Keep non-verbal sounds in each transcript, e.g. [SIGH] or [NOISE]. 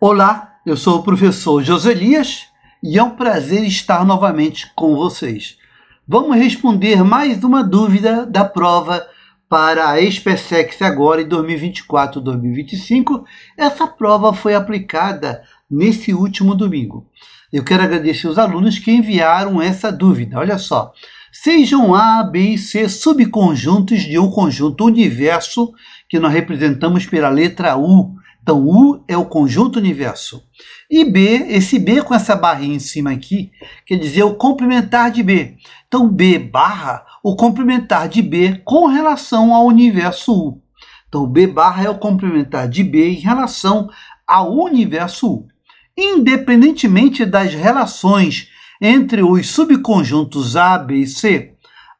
Olá, eu sou o professor Joselias e é um prazer estar novamente com vocês. Vamos responder mais uma dúvida da prova para a SpaceX agora em 2024-2025. Essa prova foi aplicada nesse último domingo. Eu quero agradecer os alunos que enviaram essa dúvida. Olha só. Sejam A, B e C subconjuntos de um conjunto universo que nós representamos pela letra U então, U é o conjunto universo. E B, esse B com essa barrinha em cima aqui, quer dizer o complementar de B. Então, B barra, o complementar de B com relação ao universo U. Então, B barra é o complementar de B em relação ao universo U. Independentemente das relações entre os subconjuntos A, B e C,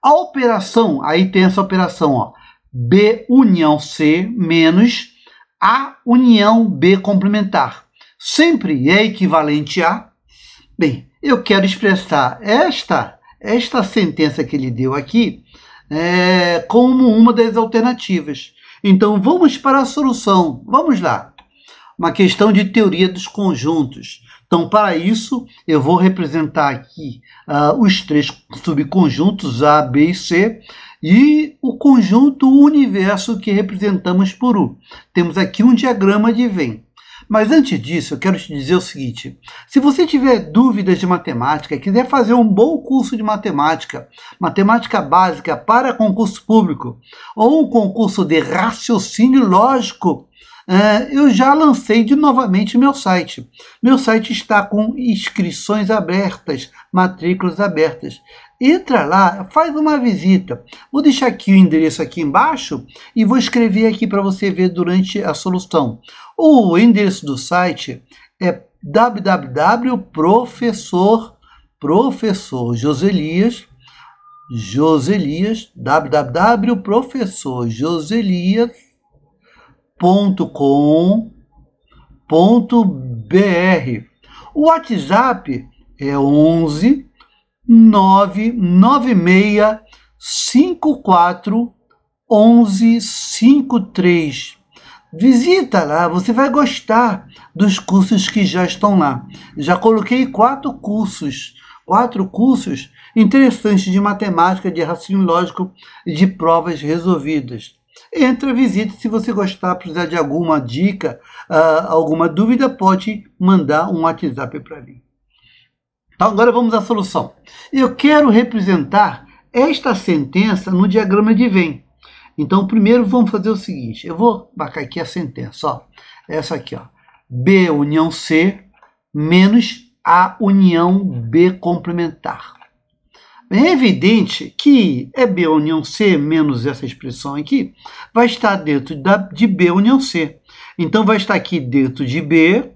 a operação, aí tem essa operação, ó, B união C menos a união B complementar sempre é equivalente a. Bem, eu quero expressar esta, esta sentença que ele deu aqui é, como uma das alternativas. Então vamos para a solução. Vamos lá uma questão de teoria dos conjuntos. Então, para isso, eu vou representar aqui uh, os três subconjuntos A, B e C e o conjunto universo que representamos por U. Temos aqui um diagrama de Venn. Mas antes disso, eu quero te dizer o seguinte: se você tiver dúvidas de matemática, quiser fazer um bom curso de matemática, matemática básica para concurso público, ou um concurso de raciocínio lógico é, eu já lancei de novamente meu site. Meu site está com inscrições abertas, matrículas abertas. Entra lá, faz uma visita. Vou deixar aqui o endereço aqui embaixo e vou escrever aqui para você ver durante a solução. O endereço do site é www.professor professor Joselias Joselias com.br O WhatsApp é 11 996 54 1153. Visita lá, você vai gostar dos cursos que já estão lá. Já coloquei quatro cursos, quatro cursos interessantes de matemática, de raciocínio lógico e de provas resolvidas. Entra, visita, se você gostar, precisar de alguma dica, ah, alguma dúvida, pode mandar um WhatsApp para mim. Então, agora vamos à solução. Eu quero representar esta sentença no diagrama de Venn. Então, primeiro vamos fazer o seguinte, eu vou marcar aqui a sentença, ó. Essa aqui, ó. B união C menos a união B complementar. É evidente que é B união C menos essa expressão aqui vai estar dentro da, de B união C. Então, vai estar aqui dentro de B,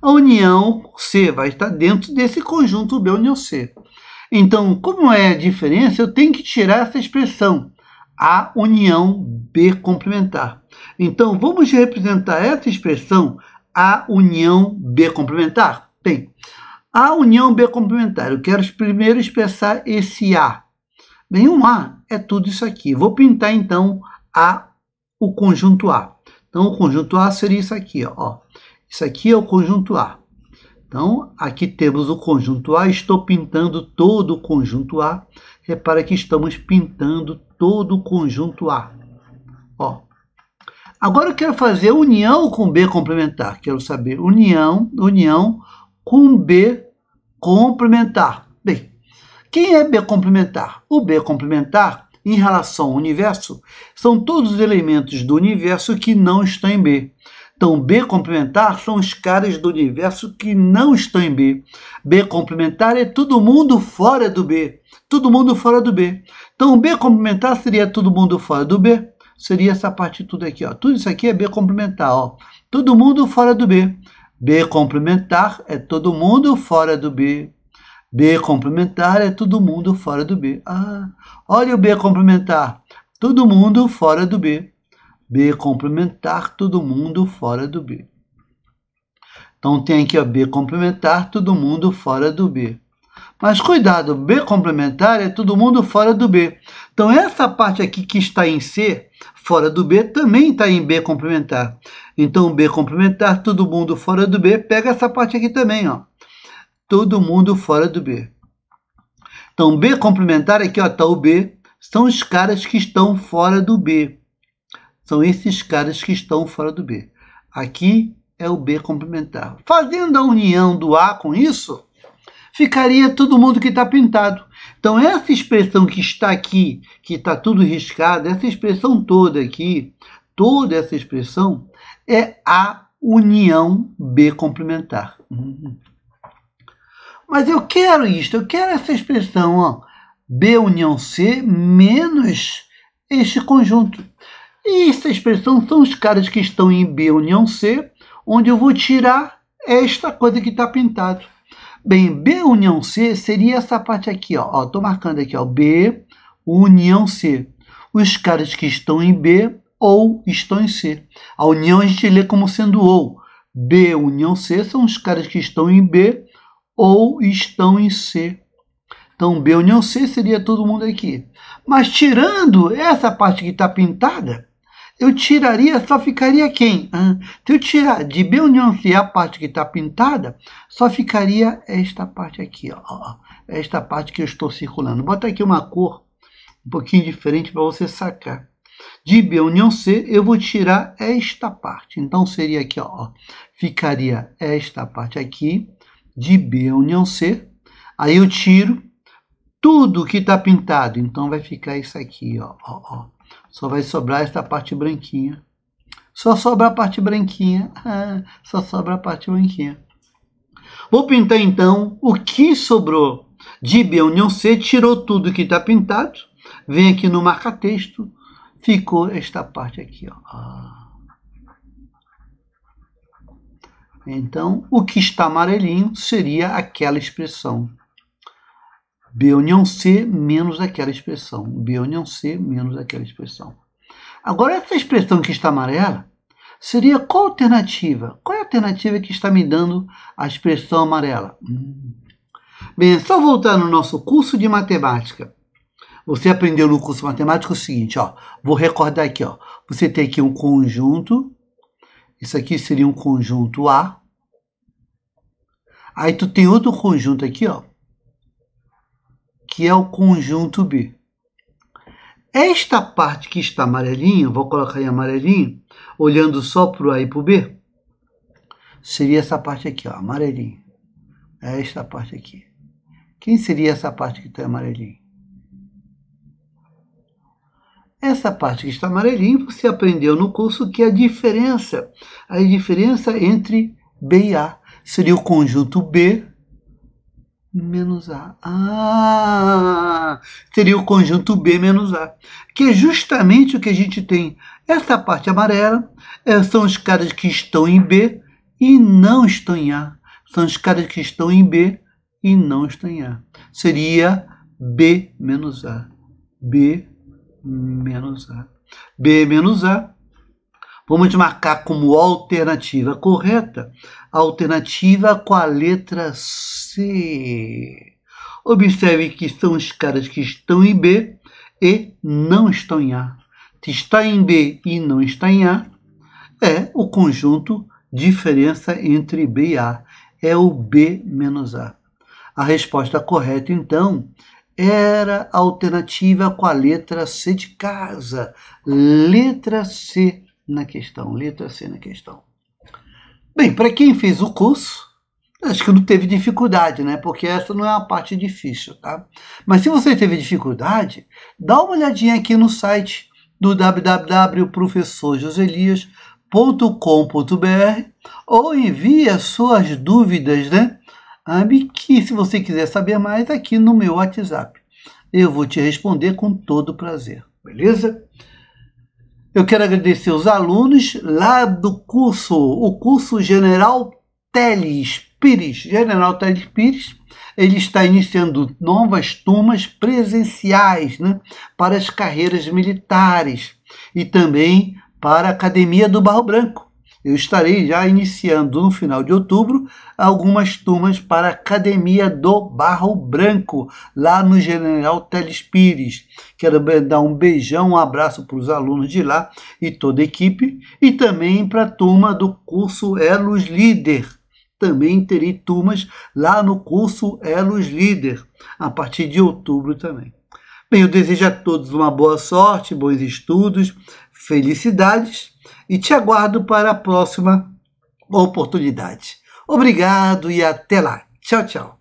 a união C vai estar dentro desse conjunto B união C. Então, como é a diferença, eu tenho que tirar essa expressão, a união B complementar. Então, vamos representar essa expressão, a união B complementar? Bem, a união B complementar, eu quero primeiro expressar esse A. Bem, um A é tudo isso aqui. Vou pintar então A, o conjunto A. Então, o conjunto A seria isso aqui, ó. Isso aqui é o conjunto A. Então, aqui temos o conjunto A, estou pintando todo o conjunto A. Repara que estamos pintando todo o conjunto A. Ó. Agora eu quero fazer união com B complementar. Quero saber união, união com B complementar. Bem, quem é B complementar? O B complementar, em relação ao universo, são todos os elementos do universo que não estão em B. Então, B complementar são os caras do universo que não estão em B. B complementar é todo mundo fora do B. Todo mundo fora do B. Então, B complementar seria todo mundo fora do B. Seria essa parte tudo aqui, ó. Tudo isso aqui é B complementar, ó. Todo mundo fora do B. B complementar é todo mundo fora do B. B complementar é todo mundo fora do B. Ah, olha o B complementar. Todo mundo fora do B. B complementar, todo mundo fora do B. Então tem aqui ó, B complementar, todo mundo fora do B. Mas cuidado, B complementar é todo mundo fora do B. Então essa parte aqui que está em C, fora do B, também está em B complementar. Então B complementar, todo mundo fora do B, pega essa parte aqui também, ó. Todo mundo fora do B. Então B complementar aqui, ó, tá o B, são os caras que estão fora do B. São esses caras que estão fora do B. Aqui é o B complementar. Fazendo a união do A com isso, ficaria todo mundo que está pintado. Então, essa expressão que está aqui, que está tudo riscado, essa expressão toda aqui, toda essa expressão, é a união B complementar. Uhum. Mas eu quero isto, eu quero essa expressão, ó, B união C menos este conjunto. E essa expressão são os caras que estão em B união C, onde eu vou tirar esta coisa que está pintado. Bem, B união C seria essa parte aqui, ó. ó tô marcando aqui, ó, B união C. Os caras que estão em B ou estão em C. A união a gente lê como sendo ou. B união C são os caras que estão em B ou estão em C. Então, B união C seria todo mundo aqui. Mas tirando essa parte que está pintada, eu tiraria, só ficaria quem? se eu tirar de B-união-C a parte que está pintada, só ficaria esta parte aqui, ó, esta parte que eu estou circulando. Bota aqui uma cor um pouquinho diferente para você sacar. De B união C, eu vou tirar esta parte. Então, seria aqui, ó, ficaria esta parte aqui, de B união C. Aí eu tiro tudo que está pintado. Então, vai ficar isso aqui, ó, ó, ó. Só vai sobrar esta parte branquinha. Só sobra a parte branquinha. [LAUGHS] Ah, só sobra a parte branquinha. Vou pintar então o que sobrou. De B, união C, tirou tudo que está pintado. Vem aqui no marca-texto. Ficou esta parte aqui. Ó. Ah. Então, o que está amarelinho seria aquela expressão. B união C menos aquela expressão. B união C menos aquela expressão. Agora, essa expressão que está amarela seria qual alternativa? Qual é a alternativa que está me dando a expressão amarela? Hum. Bem, é só voltar no nosso curso de matemática. Você aprendeu no curso matemático o seguinte, ó. Vou recordar aqui, ó. Você tem aqui um conjunto. Isso aqui seria um conjunto A. Aí tu tem outro conjunto aqui, ó que é o conjunto B. Esta parte que está amarelinha, vou colocar em amarelinho, olhando só para o A e para o B, seria essa parte aqui, ó, amarelinha. É esta parte aqui. Quem seria essa parte que está amarelinha? Essa parte que está amarelinha você aprendeu no curso que é a diferença, a diferença entre B e A seria o conjunto B menos A. Ah, seria o conjunto B menos A, que é justamente o que a gente tem. Essa parte amarela eh, são os caras que estão em B e não estão em A. São os caras que estão em B e não estão em A. Seria B menos A. B menos A. B menos A Vamos marcar como alternativa correta a alternativa com a letra C. Observe que são os caras que estão em B e não estão em A. Se está em B e não está em A, é o conjunto diferença entre B e A. É o B menos A. A resposta correta, então, era a alternativa com a letra C de casa. Letra C na questão, letra C na questão. Bem, para quem fez o curso, acho que não teve dificuldade, né? Porque essa não é uma parte difícil, tá? Mas se você teve dificuldade, dá uma olhadinha aqui no site do www.professorjoselias.com.br ou envie as suas dúvidas, né? Que se você quiser saber mais, aqui no meu WhatsApp. Eu vou te responder com todo prazer, beleza? Eu quero agradecer os alunos lá do curso, o curso General Teles Pires. General Teles Pires, ele está iniciando novas turmas presenciais né, para as carreiras militares e também para a Academia do Barro Branco. Eu estarei já iniciando no final de outubro algumas turmas para a Academia do Barro Branco, lá no General Teles Pires. Quero dar um beijão, um abraço para os alunos de lá e toda a equipe, e também para a turma do curso Elos Líder. Também terei turmas lá no curso Elos Líder, a partir de outubro também. Bem, eu desejo a todos uma boa sorte, bons estudos, felicidades e te aguardo para a próxima oportunidade. Obrigado e até lá. Tchau, tchau.